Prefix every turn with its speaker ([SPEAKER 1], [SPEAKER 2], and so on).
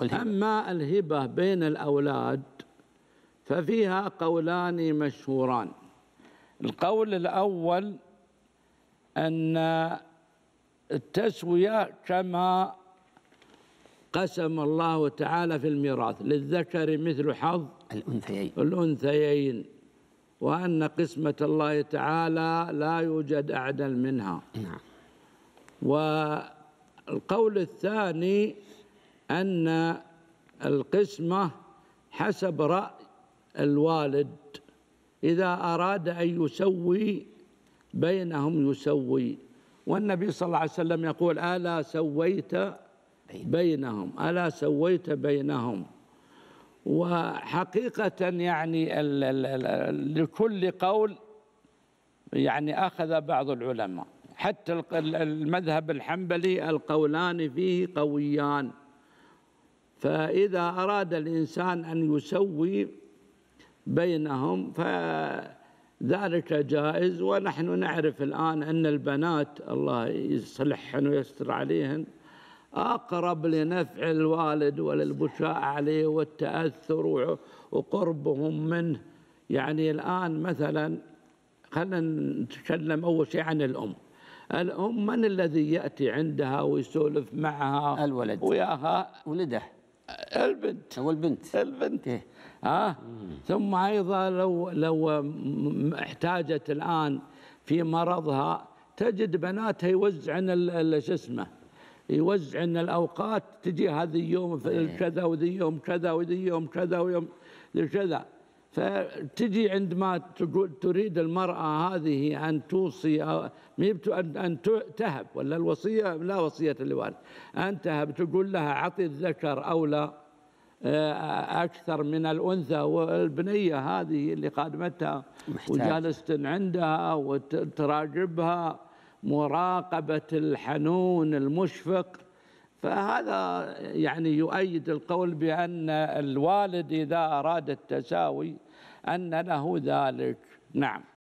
[SPEAKER 1] والهبة. أما الهبة بين الأولاد ففيها قولان مشهوران القول الأول أن التسوية كما قسم الله تعالى في الميراث للذكر مثل حظ الأنثيين الأنثيين وأن قسمة الله تعالى لا يوجد أعدل منها نعم والقول الثاني أن القسمة حسب رأي الوالد إذا أراد أن يسوي بينهم يسوي والنبي صلى الله عليه وسلم يقول ألا سويت بينهم ألا سويت بينهم وحقيقة يعني لكل قول يعني أخذ بعض العلماء حتى المذهب الحنبلي القولان فيه قويان فإذا أراد الإنسان أن يسوي بينهم فذلك جائز ونحن نعرف الآن أن البنات الله يصلحهن ويستر عليهن أقرب لنفع الوالد وللبشاء عليه والتأثر وقربهم منه يعني الآن مثلا خلينا نتكلم أول شيء عن الأم الأم من الذي يأتي عندها ويسولف معها الولد وياها ولده البنت هو البنت البنت إيه. ها آه؟ ثم ايضا لو لو احتاجت الان في مرضها تجد بناتها يوزعن شو اسمه يوزعن الاوقات تجي هذا اليوم إيه. كذا وذي يوم كذا وذي يوم كذا ويوم كذا فتجي عندما تقول تريد المرأة هذه أن توصي أو أن تهب ولا الوصية لا وصية الوالد أن تهب تقول لها أعطي الذكر أو لا آه، آه، أكثر من الأنثى والبنية هذه اللي قادمتها وجالست عندها وتراقبها مراقبة الحنون المشفق
[SPEAKER 2] فهذا
[SPEAKER 1] يعني يؤيد القول بأن الوالد إذا أراد التساوي أن له ذلك نعم